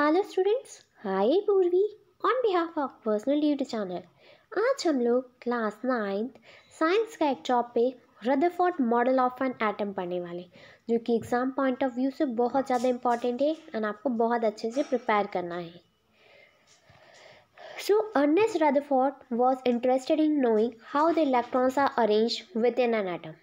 Hello students hi Purvi on behalf of personal YouTube channel आज हम लोग क्लास नाइन्थ साइंस का एक topic Rutherford model of an atom पढ़ने वाले जो कि एग्ज़ाम पॉइंट ऑफ व्यू से बहुत ज़्यादा इंपॉर्टेंट है एंड आपको बहुत अच्छे से प्रिपेयर करना है so Ernest Rutherford was interested in knowing how the electrons are arrange within an atom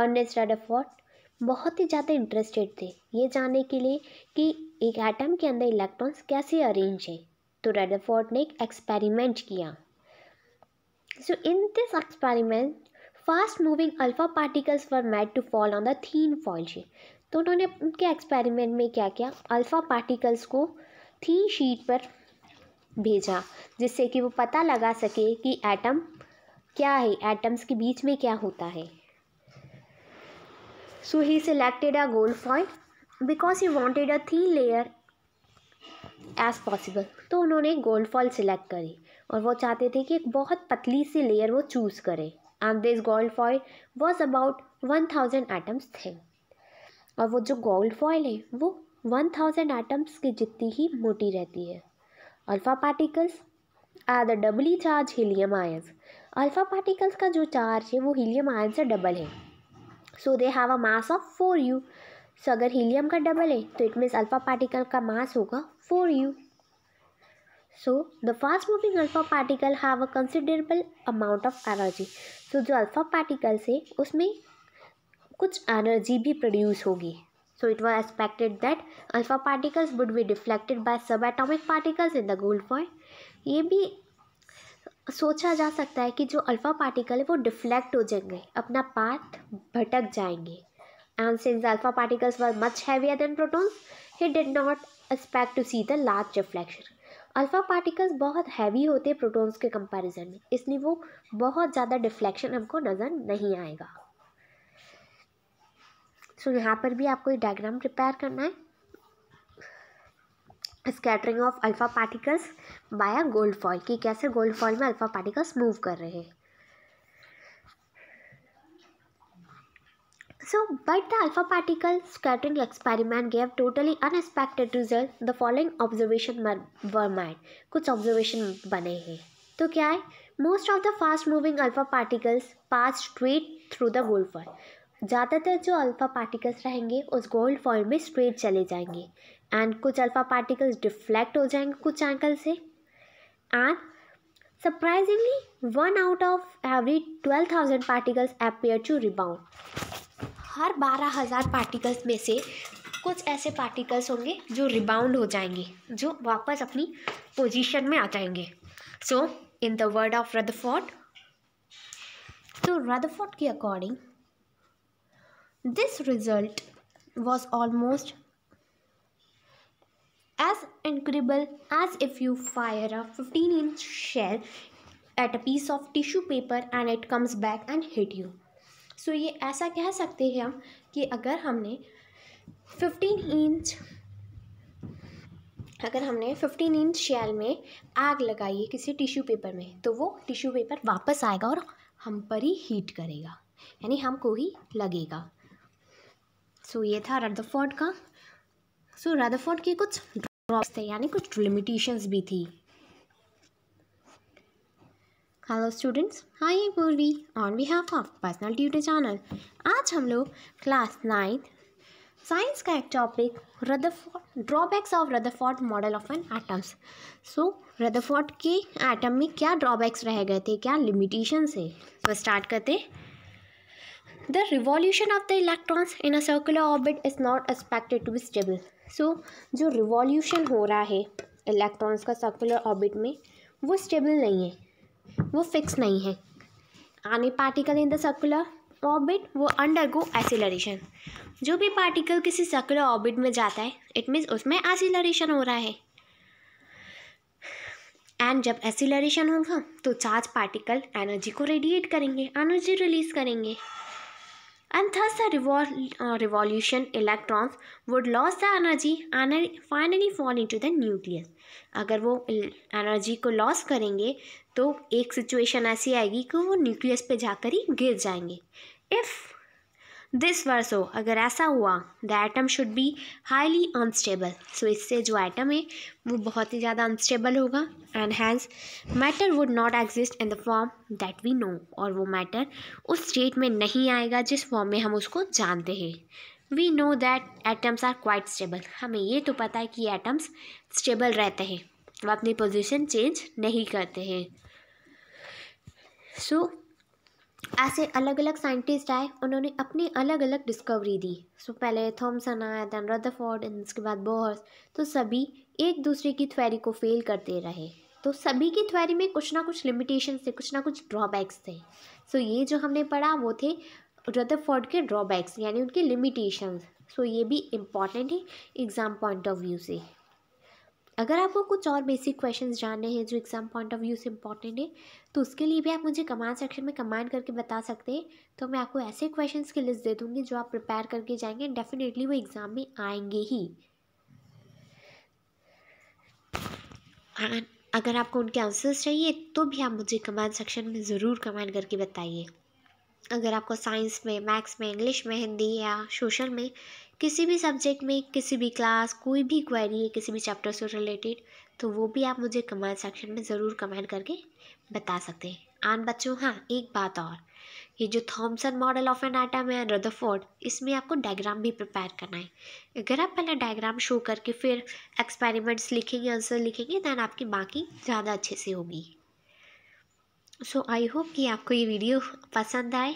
Ernest Rutherford बहुत ही ज़्यादा इंटरेस्टेड थे ये जानने के लिए कि एक एटम के अंदर इलेक्ट्रॉन्स कैसे अरेंज है तो रेडरफोर्ड ने एक एक्सपेरिमेंट किया so in this experiment fast moving alpha particles for made to fall on the thin foil sheet तो उन्होंने उनके एक्सपेरिमेंट में क्या किया अल्फा पार्टिकल्स को थीन शीट पर भेजा जिससे कि वो पता लगा सके कि एटम क्या है एटम्स के बीच में क्या होता है so he selected a gold foil because he wanted a thin layer as possible तो उन्होंने गोल्ड फॉल सिलेक्ट करी और वो चाहते थे कि एक बहुत पतली सी लेयर वो चूज़ करें and this gold foil was about one thousand atoms थे और वो जो गोल्ड फॉयल है वो वन थाउजेंड आइटम्स की जितनी ही मोटी रहती है alpha particles are the doubly charged helium ions alpha particles का जो चार्ज है वो हीलियम आयन से डबल है so they have a mass of four u so so, अगर हीलियम का डबल है तो इट मीन्स अल्फा पार्टिकल का मास होगा four u so the fast moving alpha particle have a considerable amount of energy so जो alpha particle से उसमें कुछ एनर्जी भी प्रोड्यूस होगी so it was expected that alpha particles would be deflected by subatomic particles in the gold point ये भी सोचा जा सकता है कि जो अल्फ़ा पार्टिकल है वो डिफ्लेक्ट हो जाएंगे अपना पाथ भटक जाएंगे and since alpha particles were much heavier than protons, he did not expect to see the large reflection. Alpha particles बहुत हैवी होते हैं प्रोटॉन्स के कंपैरिजन में इसलिए वो बहुत ज़्यादा डिफ्लेक्शन हमको नज़र नहीं आएगा सो so, यहाँ पर भी आपको ये डायग्राम प्रिपेयर करना है scattering of alpha particles by a gold foil कि कैसे गोल्ड फॉल में अल्फ़ा पार्टिकल्स मूव कर रहे हैं So, but the alpha particle scattering experiment gave totally unexpected result. The following observation were made. कुछ observation बने हैं तो क्या है Most of the fast moving alpha particles pass straight through the gold foil. ज़्यादातर जो अल्फा पार्टिकल्स रहेंगे उस गोल्ड फॉल में स्ट्रेट चले जाएंगे एंड कुछ अल्फा पार्टिकल्स डिफ्लेक्ट हो जाएंगे कुछ एंगल से and surprisingly one out of every 12000 particles appear to rebound हर बारह हज़ार पार्टिकल्स में से कुछ ऐसे पार्टिकल्स होंगे जो रिबाउंड हो जाएंगे जो वापस अपनी पोजीशन में आ जाएंगे so in the word of रद रदफोर्ट तो फोर्ट के according this result was almost as incredible as if you fire a fifteen inch shell at a piece of tissue paper and it comes back and hit you so ये ऐसा कह सकते हैं हम कि अगर हमने फिफ्टीन इंच अगर हमने फिफ्टीन इंच शैल में आग लगाई है किसी टिश्यू पेपर में तो वो टिश्यू पेपर वापस आएगा और हम पर ही हीट करेगा यानी हमको ही लगेगा सो so, ये था रदरफोर्ड का सो so, रदरफोर्ड के कुछ ड्रॉप्स थे यानी कुछ लिमिटेशंस भी थी hello students hi am Purvi on behalf of personal tutor channel आज हम लोग क्लास नाइन्थ साइंस का एक topic Rutherford drawbacks of Rutherford model of an atoms so Rutherford के एटम में क्या ड्रॉबैक्स रह गए थे क्या लिमिटेशन है तो स्टार्ट करते the revolution of the electrons in a circular orbit is not expected to be stable so जो रिवॉल्यूशन हो रहा है इलेक्ट्रॉन्स का सर्कुलर ऑर्बिट में वो स्टेबल नहीं है वो फिक्स नहीं है any particle in the circular orbit वो अंडर गो एसिलरेशन जो भी पार्टिकल किसी सर्कुलर ऑर्बिट में जाता है इट मीन्स उसमें एसिलरेशन हो रहा है एंड जब एसिलरेशन होगा तो चार्ज पार्टिकल एनर्जी को रेडिएट करेंगे एनर्जी रिलीज करेंगे and thus the revol uh, revolution electrons would lose the energy and finally fall into the nucleus अगर वो एनर्जी को लॉस करेंगे तो एक सिचुएशन ऐसी आएगी कि वो न्यूक्लियस पे जाकर ही गिर जाएंगे इफ़ दिस वर्सो oh, अगर ऐसा हुआ the atom should be highly unstable so इससे जो एटम है वो बहुत ही ज़्यादा अनस्टेबल होगा and hence matter would not exist in the form that we know और वो मैटर उस स्टेट में नहीं आएगा जिस फॉर्म में हम उसको जानते हैं we know that atoms are quite stable हमें ये तो पता है कि एटम्स स्टेबल रहते हैं वो अपनी पोजिशन चेंज नहीं करते हैं सो so, ऐसे अलग अलग साइंटिस्ट आए उन्होंने अपनी अलग अलग डिस्कवरी दी सो पहले थॉमसन आया दैन रदरफोर्ड उसके बाद बोहर्स तो सभी एक दूसरे की थ्वेरी को फेल करते रहे तो सभी की थ्वेरी में कुछ ना कुछ लिमिटेशन थे कुछ ना कुछ ड्रॉबैक्स थे सो so, ये जो हमने पढ़ा वो थे रदरफोर्ड के ड्रॉबैक्स यानी उनके लिमिटेशन सो so, ये भी इम्पॉर्टेंट है एग्ज़ाम पॉइंट ऑफ व्यू से अगर आपको कुछ और बेसिक क्वेश्चंस जानने हैं जो एग्ज़ाम पॉइंट ऑफ व्यू से इंपॉर्टेंट है तो उसके लिए भी आप मुझे कमेंट सेक्शन में कमेंट करके बता सकते हैं तो मैं आपको ऐसे क्वेश्चंस की लिस्ट दे दूँगी जो आप प्रिपेयर करके जाएंगे डेफिनेटली वो एग्ज़ाम में आएंगे ही अगर आपको उनके आंसर्स चाहिए तो भी आप मुझे कमेंट सेक्शन में ज़रूर कमेंट करके बताइए अगर आपको साइंस में मैथ्स में इंग्लिश में हिंदी या सोशल में किसी भी सब्जेक्ट में किसी भी क्लास कोई भी क्वेरी है किसी भी चैप्टर से रिलेटेड तो वो भी आप मुझे कमेंट सेक्शन में ज़रूर कमेंट करके बता सकते हैं आन बच्चों हाँ एक बात और ये जो Thomson model of an atom है रदरफोर्ड इसमें आपको डायग्राम भी प्रिपेयर करना है अगर आप पहले डायग्राम शो करके फिर एक्सपेरिमेंट्स लिखेंगे आंसर लिखेंगे दैन आपकी बाकी ज़्यादा अच्छे से होगी सो आई होप कि आपको ये वीडियो पसंद आए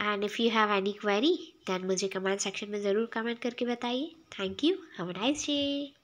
and if you have any query then मुझे कमेंट सेक्शन में ज़रूर कमेंट करके बताइए thank you have nice day